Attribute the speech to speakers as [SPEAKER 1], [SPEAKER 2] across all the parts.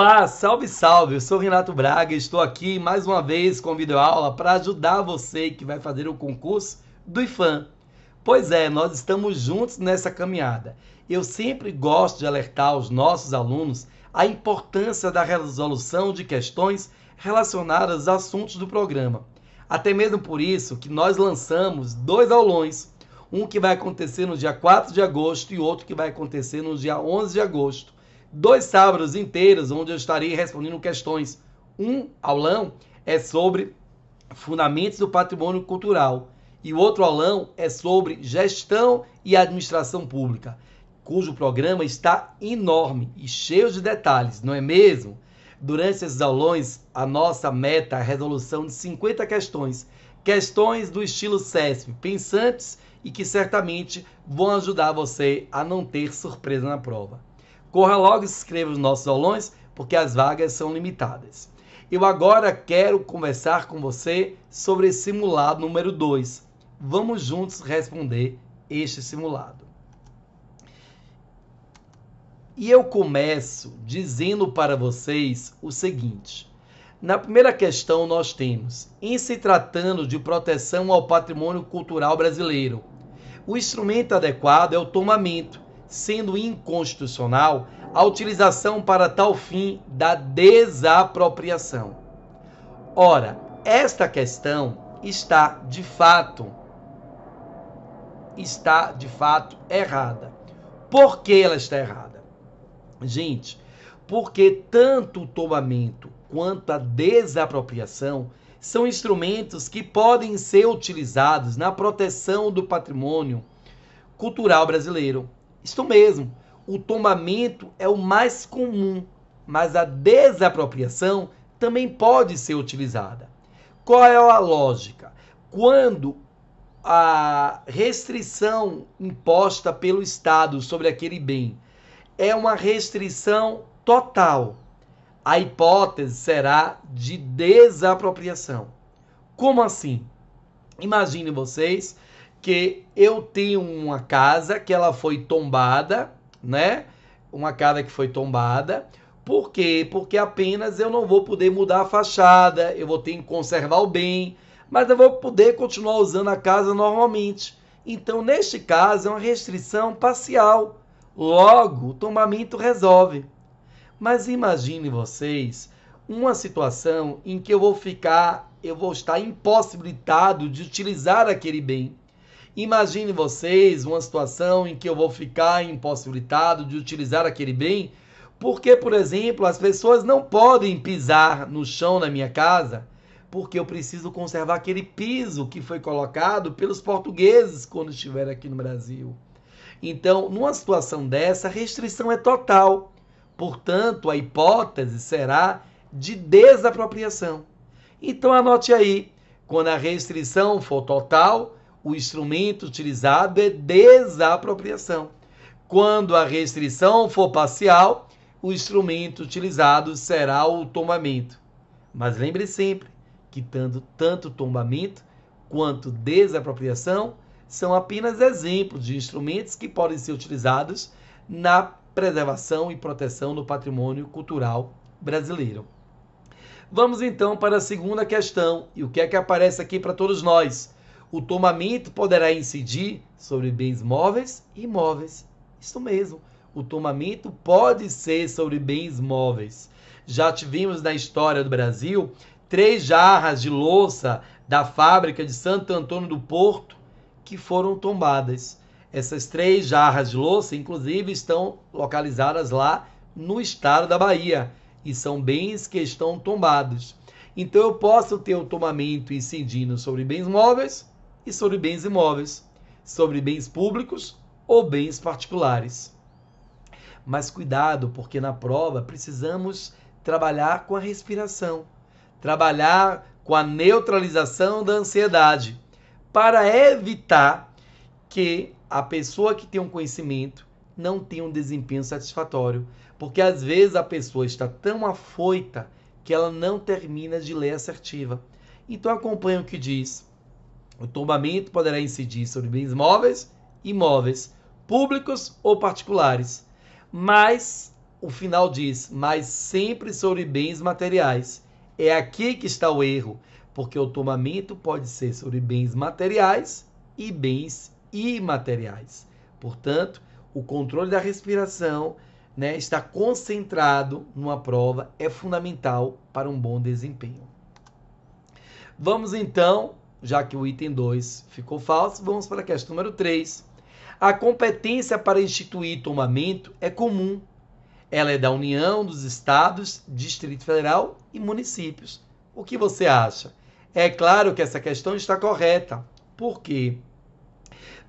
[SPEAKER 1] Olá, salve salve! Eu sou Renato Braga e estou aqui mais uma vez com vídeo aula para ajudar você que vai fazer o concurso do IFAM. Pois é, nós estamos juntos nessa caminhada. Eu sempre gosto de alertar os nossos alunos a importância da resolução de questões relacionadas a assuntos do programa. Até mesmo por isso que nós lançamos dois aulões, um que vai acontecer no dia 4 de agosto e outro que vai acontecer no dia 11 de agosto dois sábados inteiros onde eu estarei respondendo questões. Um aulão é sobre fundamentos do patrimônio cultural e o outro aulão é sobre gestão e administração pública, cujo programa está enorme e cheio de detalhes, não é mesmo? Durante esses aulões, a nossa meta é a resolução de 50 questões, questões do estilo CESP, pensantes e que certamente vão ajudar você a não ter surpresa na prova. Corra logo e se inscreva nos nossos aulões, porque as vagas são limitadas. Eu agora quero conversar com você sobre simulado número 2. Vamos juntos responder este simulado. E eu começo dizendo para vocês o seguinte: na primeira questão, nós temos, em se tratando de proteção ao patrimônio cultural brasileiro, o instrumento adequado é o tomamento, sendo inconstitucional a utilização para tal fim da desapropriação. Ora, esta questão está de fato está de fato errada. Por que ela está errada? Gente, porque tanto o tomamento quanto a desapropriação são instrumentos que podem ser utilizados na proteção do patrimônio cultural brasileiro isto mesmo, o tombamento é o mais comum, mas a desapropriação também pode ser utilizada. Qual é a lógica? Quando a restrição imposta pelo Estado sobre aquele bem é uma restrição total, a hipótese será de desapropriação. Como assim? Imaginem vocês que eu tenho uma casa que ela foi tombada, né? Uma casa que foi tombada. Por quê? Porque apenas eu não vou poder mudar a fachada, eu vou ter que conservar o bem, mas eu vou poder continuar usando a casa normalmente. Então, neste caso, é uma restrição parcial. Logo, o tombamento resolve. Mas imagine vocês uma situação em que eu vou ficar, eu vou estar impossibilitado de utilizar aquele bem. Imagine vocês uma situação em que eu vou ficar impossibilitado de utilizar aquele bem, porque, por exemplo, as pessoas não podem pisar no chão na minha casa, porque eu preciso conservar aquele piso que foi colocado pelos portugueses quando estiver aqui no Brasil. Então, numa situação dessa, a restrição é total. Portanto, a hipótese será de desapropriação. Então, anote aí: quando a restrição for total, o instrumento utilizado é desapropriação. Quando a restrição for parcial, o instrumento utilizado será o tombamento. Mas lembre sempre que tanto, tanto tombamento quanto desapropriação são apenas exemplos de instrumentos que podem ser utilizados na preservação e proteção do patrimônio cultural brasileiro. Vamos então para a segunda questão. E o que é que aparece aqui para todos nós? O tomamento poderá incidir sobre bens móveis e imóveis. Isso mesmo. O tomamento pode ser sobre bens móveis. Já tivemos na história do Brasil três jarras de louça da fábrica de Santo Antônio do Porto que foram tombadas. Essas três jarras de louça, inclusive, estão localizadas lá no estado da Bahia e são bens que estão tombados. Então eu posso ter o tomamento incidindo sobre bens móveis e sobre bens imóveis, sobre bens públicos ou bens particulares. Mas cuidado, porque na prova precisamos trabalhar com a respiração, trabalhar com a neutralização da ansiedade, para evitar que a pessoa que tem um conhecimento não tenha um desempenho satisfatório, porque às vezes a pessoa está tão afoita que ela não termina de ler assertiva. Então acompanha o que diz o tombamento poderá incidir sobre bens móveis imóveis, públicos ou particulares. Mas, o final diz, mas sempre sobre bens materiais. É aqui que está o erro, porque o tombamento pode ser sobre bens materiais e bens imateriais. Portanto, o controle da respiração né, está concentrado numa prova é fundamental para um bom desempenho. Vamos então já que o item 2 ficou falso, vamos para a questão número 3. A competência para instituir tomamento é comum. Ela é da União, dos Estados, Distrito Federal e municípios. O que você acha? É claro que essa questão está correta. Por quê?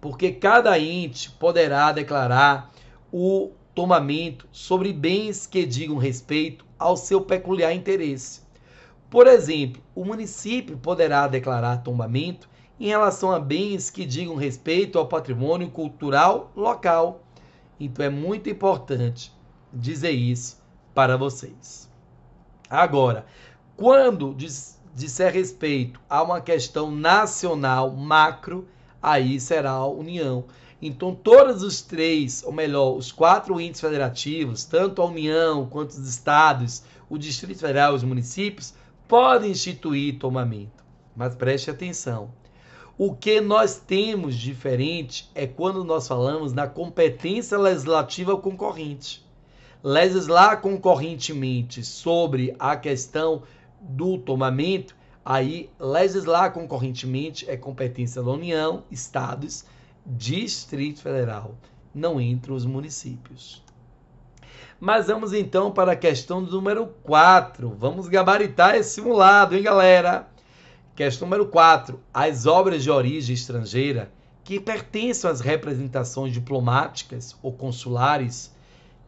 [SPEAKER 1] Porque cada ente poderá declarar o tomamento sobre bens que digam respeito ao seu peculiar interesse. Por exemplo, o município poderá declarar tombamento em relação a bens que digam respeito ao patrimônio cultural local. Então é muito importante dizer isso para vocês. Agora, quando disser respeito a uma questão nacional macro, aí será a União. Então, todos os três, ou melhor, os quatro entes federativos, tanto a União quanto os estados, o Distrito Federal e os municípios, pode instituir tomamento. Mas preste atenção. O que nós temos diferente é quando nós falamos na competência legislativa concorrente. Legislar concorrentemente sobre a questão do tomamento, aí legislar concorrentemente é competência da União, estados, Distrito Federal. Não entram os municípios. Mas vamos então para a questão número 4. Vamos gabaritar esse simulado, hein, galera? Questão número 4. As obras de origem estrangeira que pertencem às representações diplomáticas ou consulares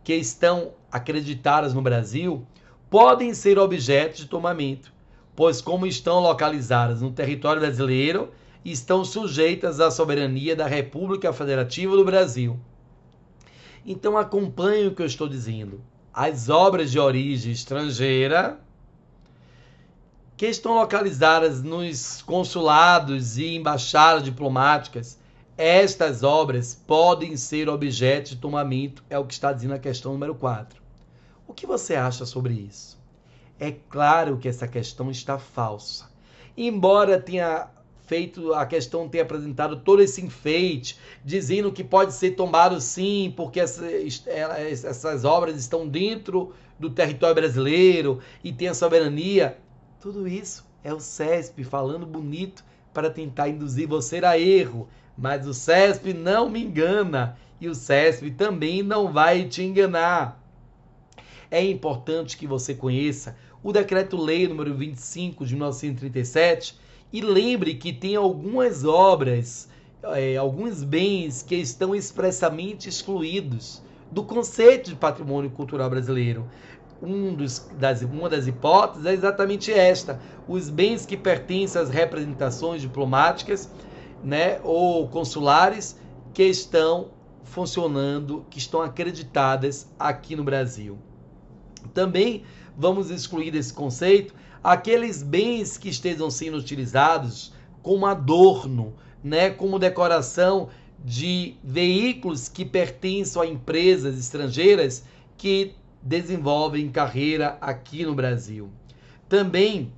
[SPEAKER 1] que estão acreditadas no Brasil podem ser objeto de tomamento, pois, como estão localizadas no território brasileiro, estão sujeitas à soberania da República Federativa do Brasil. Então acompanhe o que eu estou dizendo. As obras de origem estrangeira que estão localizadas nos consulados e embaixadas diplomáticas, estas obras podem ser objeto de tomamento, é o que está dizendo a questão número 4. O que você acha sobre isso? É claro que essa questão está falsa. Embora tenha feito a questão ter apresentado todo esse enfeite, dizendo que pode ser tombado sim, porque essa, é, essas obras estão dentro do território brasileiro e tem a soberania. Tudo isso é o CESP falando bonito para tentar induzir você a erro, mas o CESP não me engana e o CESP também não vai te enganar. É importante que você conheça o decreto-lei número 25 de 1937 e lembre que tem algumas obras, é, alguns bens que estão expressamente excluídos do conceito de patrimônio cultural brasileiro. Um dos, das, uma das hipóteses é exatamente esta: os bens que pertencem às representações diplomáticas né, ou consulares que estão funcionando, que estão acreditadas aqui no Brasil. Também vamos excluir desse conceito aqueles bens que estejam sendo utilizados como adorno, né, como decoração de veículos que pertencem a empresas estrangeiras que desenvolvem carreira aqui no Brasil. Também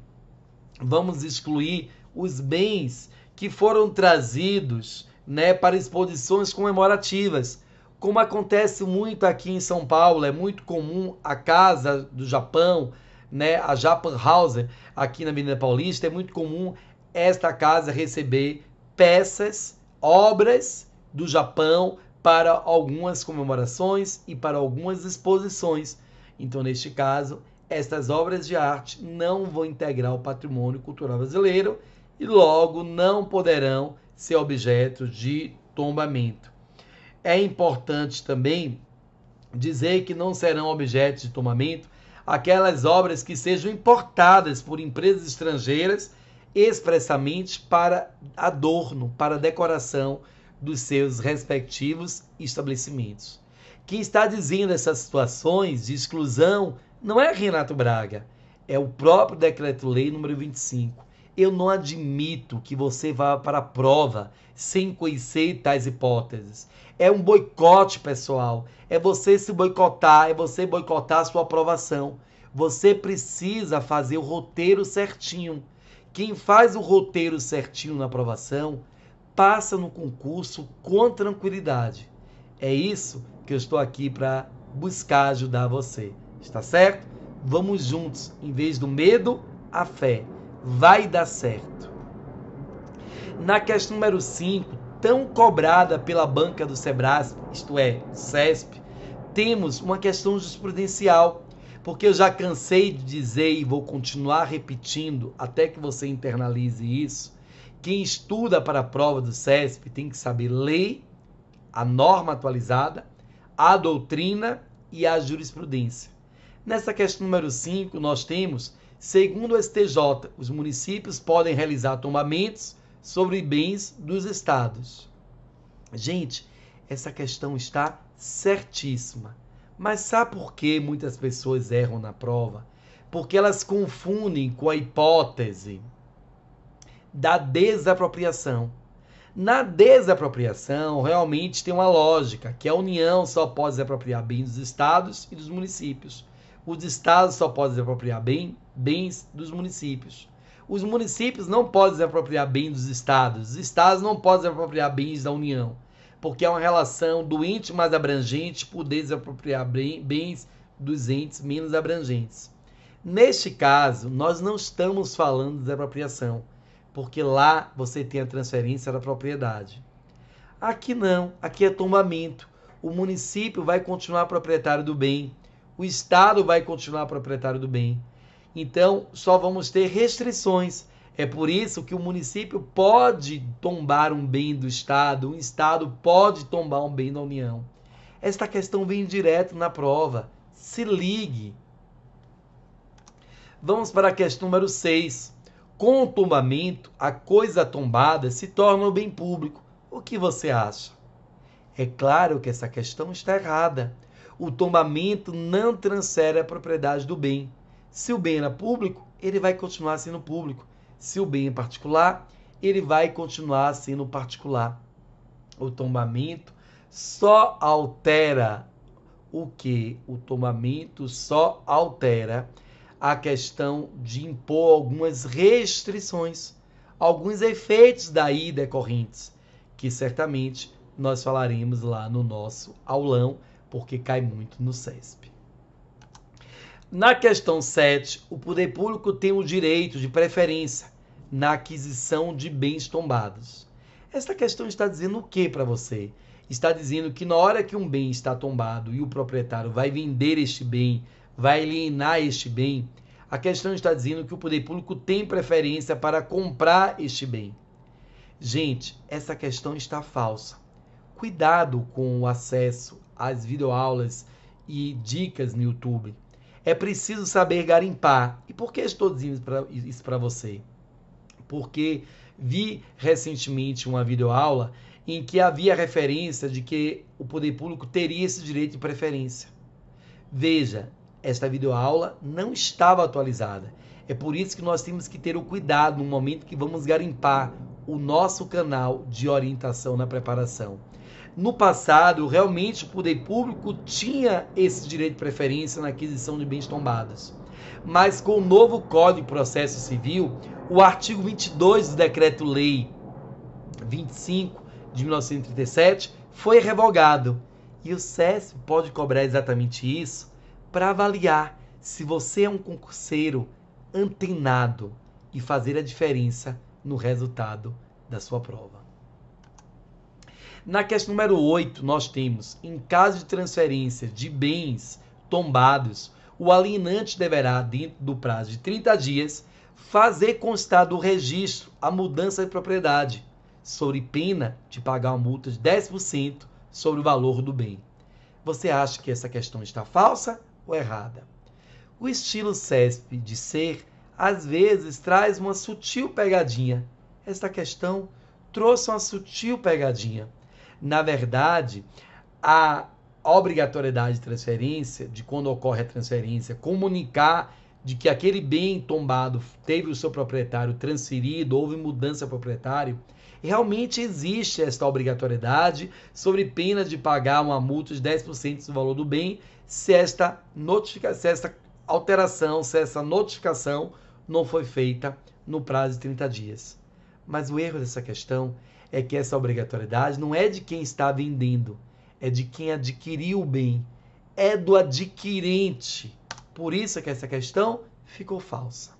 [SPEAKER 1] vamos excluir os bens que foram trazidos né, para exposições comemorativas. Como acontece muito aqui em São Paulo, é muito comum a Casa do Japão, né, a Japan House aqui na Avenida Paulista, é muito comum esta casa receber peças, obras do Japão para algumas comemorações e para algumas exposições. Então, neste caso, estas obras de arte não vão integrar o patrimônio cultural brasileiro e logo não poderão ser objeto de tombamento. É importante também dizer que não serão objetos de tombamento aquelas obras que sejam importadas por empresas estrangeiras expressamente para adorno, para decoração dos seus respectivos estabelecimentos. Quem está dizendo essas situações de exclusão não é Renato Braga, é o próprio Decreto-Lei número 25. Eu não admito que você vá para a prova sem conhecer tais hipóteses. É um boicote, pessoal. É você se boicotar, é você boicotar a sua aprovação. Você precisa fazer o roteiro certinho. Quem faz o roteiro certinho na aprovação passa no concurso com tranquilidade. É isso que eu estou aqui para buscar ajudar você. Está certo? Vamos juntos, em vez do medo, a fé vai dar certo. Na questão número 5, tão cobrada pela banca do Sebrasp, isto é, CESP, temos uma questão jurisprudencial, porque eu já cansei de dizer e vou continuar repetindo até que você internalize isso. Quem estuda para a prova do CESP tem que saber ler a norma atualizada, a doutrina e a jurisprudência. Nessa questão número 5, nós temos Segundo o STJ, os municípios podem realizar tombamentos sobre bens dos estados. Gente, essa questão está certíssima. Mas sabe por que muitas pessoas erram na prova? Porque elas confundem com a hipótese da desapropriação. Na desapropriação, realmente tem uma lógica, que a União só pode desapropriar bens dos estados e dos municípios. Os estados só podem desapropriar bem, bens dos municípios. Os municípios não podem desapropriar bens dos estados. Os estados não podem desapropriar bens da União. Porque é uma relação do ente mais abrangente poder desapropriar bens dos entes menos abrangentes. Neste caso, nós não estamos falando de desapropriação, porque lá você tem a transferência da propriedade. Aqui não, aqui é tombamento. O município vai continuar proprietário do bem, o Estado vai continuar proprietário do bem. Então, só vamos ter restrições. É por isso que o município pode tombar um bem do Estado, o Estado pode tombar um bem da União. Esta questão vem direto na prova. Se ligue. Vamos para a questão número 6. Com o tombamento, a coisa tombada se torna o bem público. O que você acha? É claro que essa questão está errada. O tombamento não transfere a propriedade do bem. Se o bem era público, ele vai continuar sendo público. Se o bem é particular, ele vai continuar sendo particular. O tombamento só altera o que? O tombamento só altera a questão de impor algumas restrições, alguns efeitos daí decorrentes, que certamente nós falaremos lá no nosso aulão porque cai muito no CESP. Na questão 7, o poder público tem o direito de preferência na aquisição de bens tombados. Esta questão está dizendo o que para você? Está dizendo que na hora que um bem está tombado e o proprietário vai vender este bem, vai alienar este bem, a questão está dizendo que o poder público tem preferência para comprar este bem. Gente, essa questão está falsa. Cuidado com o acesso as videoaulas e dicas no YouTube. É preciso saber garimpar. E por que estou dizendo isso para você? Porque vi recentemente uma videoaula em que havia referência de que o poder público teria esse direito de preferência. Veja, esta videoaula não estava atualizada. É por isso que nós temos que ter o cuidado no momento que vamos garimpar o nosso canal de orientação na preparação no passado, realmente o poder público tinha esse direito de preferência na aquisição de bens tombados. Mas com o novo Código de Processo Civil, o artigo 22 do Decreto-Lei 25 de 1937 foi revogado. E o SESP pode cobrar exatamente isso para avaliar se você é um concurseiro antenado e fazer a diferença no resultado da sua prova. Na questão número 8, nós temos: em caso de transferência de bens tombados, o alienante deverá, dentro do prazo de 30 dias, fazer constar do registro a mudança de propriedade, sob pena de pagar uma multa de 10% sobre o valor do bem. Você acha que essa questão está falsa ou errada? O estilo CESP de ser às vezes traz uma sutil pegadinha. Esta questão trouxe uma sutil pegadinha na verdade, a obrigatoriedade de transferência, de quando ocorre a transferência, comunicar de que aquele bem tombado teve o seu proprietário transferido, houve mudança proprietário, realmente existe esta obrigatoriedade sobre pena de pagar uma multa de 10% do valor do bem se esta notifica se esta alteração, se essa notificação não foi feita no prazo de 30 dias. Mas o erro dessa questão é que essa obrigatoriedade não é de quem está vendendo, é de quem adquiriu o bem, é do adquirente. Por isso que essa questão ficou falsa.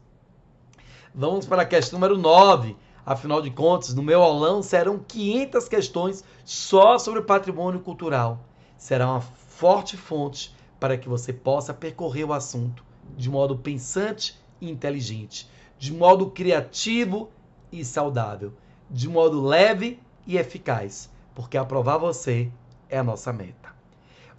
[SPEAKER 1] Vamos para a questão número 9. Afinal de contas, no meu aulão serão 500 questões só sobre o patrimônio cultural. Será uma forte fonte para que você possa percorrer o assunto de modo pensante e inteligente, de modo criativo e saudável de modo leve e eficaz, porque aprovar você é a nossa meta.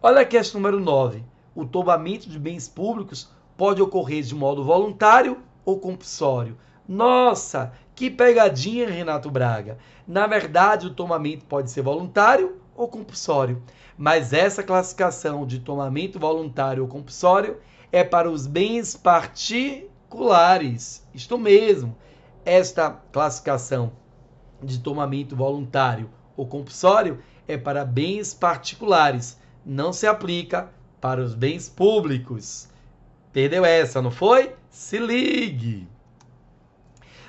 [SPEAKER 1] Olha a questão número 9. O tombamento de bens públicos pode ocorrer de modo voluntário ou compulsório. Nossa, que pegadinha, Renato Braga. Na verdade, o tomamento pode ser voluntário ou compulsório, mas essa classificação de tomamento voluntário ou compulsório é para os bens particulares. Isto mesmo. Esta classificação de tomamento voluntário ou compulsório é para bens particulares, não se aplica para os bens públicos. Perdeu essa, não foi? Se ligue!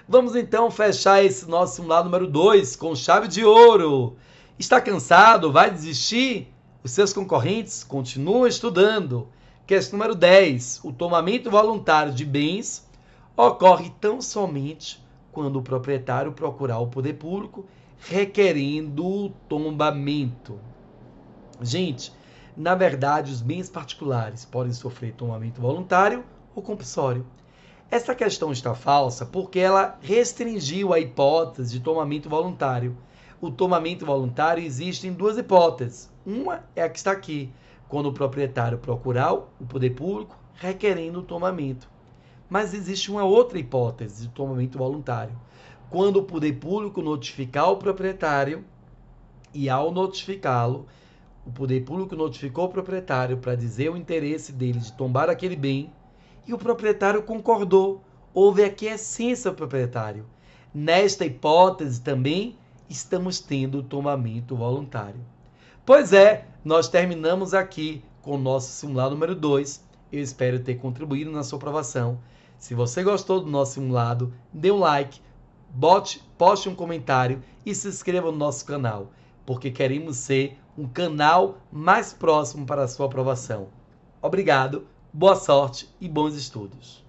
[SPEAKER 1] Vamos então fechar esse nosso lado número 2 com chave de ouro. Está cansado? Vai desistir? Os seus concorrentes continuam estudando. Questão número 10. O tomamento voluntário de bens ocorre tão somente quando o proprietário procurar o poder público requerendo o tombamento. Gente, na verdade, os bens particulares podem sofrer tombamento voluntário ou compulsório. Essa questão está falsa porque ela restringiu a hipótese de tomamento voluntário. O tomamento voluntário existe em duas hipóteses. Uma é a que está aqui, quando o proprietário procurar o poder público requerendo o tomamento. Mas existe uma outra hipótese de tomamento voluntário. Quando o poder público notificar o proprietário, e ao notificá-lo, o poder público notificou o proprietário para dizer o interesse dele de tombar aquele bem, e o proprietário concordou. Houve aqui essência ao proprietário. Nesta hipótese também estamos tendo tomamento voluntário. Pois é, nós terminamos aqui com o nosso simulado número 2 eu espero ter contribuído na sua aprovação. Se você gostou do nosso simulado, dê um like, bote, poste um comentário e se inscreva no nosso canal, porque queremos ser um canal mais próximo para a sua aprovação. Obrigado, boa sorte e bons estudos.